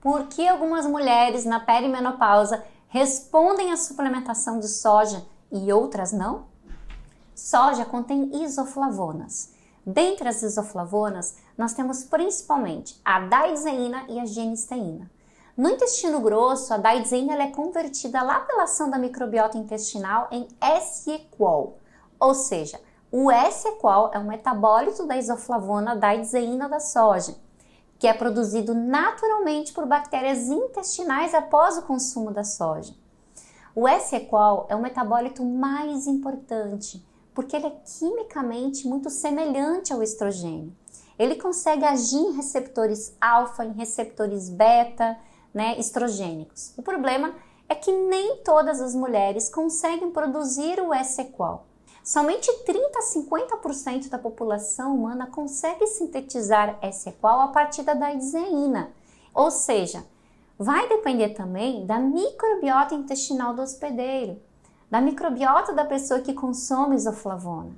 por que algumas mulheres na perimenopausa respondem à suplementação de soja e outras não? Soja contém isoflavonas. Dentre as isoflavonas, nós temos principalmente a daidzeína e a genisteína. No intestino grosso, a daidzeína é convertida lá pela ação da microbiota intestinal em S-equol, ou seja, o S-equol é um metabólito da isoflavona daidzeína da soja que é produzido naturalmente por bactérias intestinais após o consumo da soja. O S-equal é o metabólito mais importante, porque ele é quimicamente muito semelhante ao estrogênio. Ele consegue agir em receptores alfa, em receptores beta, né, estrogênicos. O problema é que nem todas as mulheres conseguem produzir o S-equal. Somente 30 a 50% da população humana consegue sintetizar s equal a partir da dizeína. Ou seja, vai depender também da microbiota intestinal do hospedeiro, da microbiota da pessoa que consome isoflavona.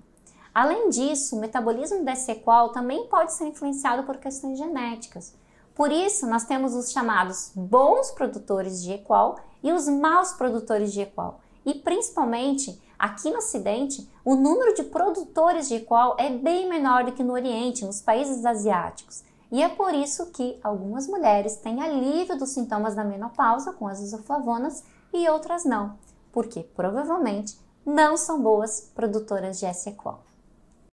Além disso, o metabolismo da s equal também pode ser influenciado por questões genéticas. Por isso, nós temos os chamados bons produtores de equal e os maus produtores de equal. E principalmente Aqui no Ocidente, o número de produtores de qual é bem menor do que no Oriente, nos países asiáticos. E é por isso que algumas mulheres têm alívio dos sintomas da menopausa com as isoflavonas e outras não, porque provavelmente não são boas produtoras de SQL.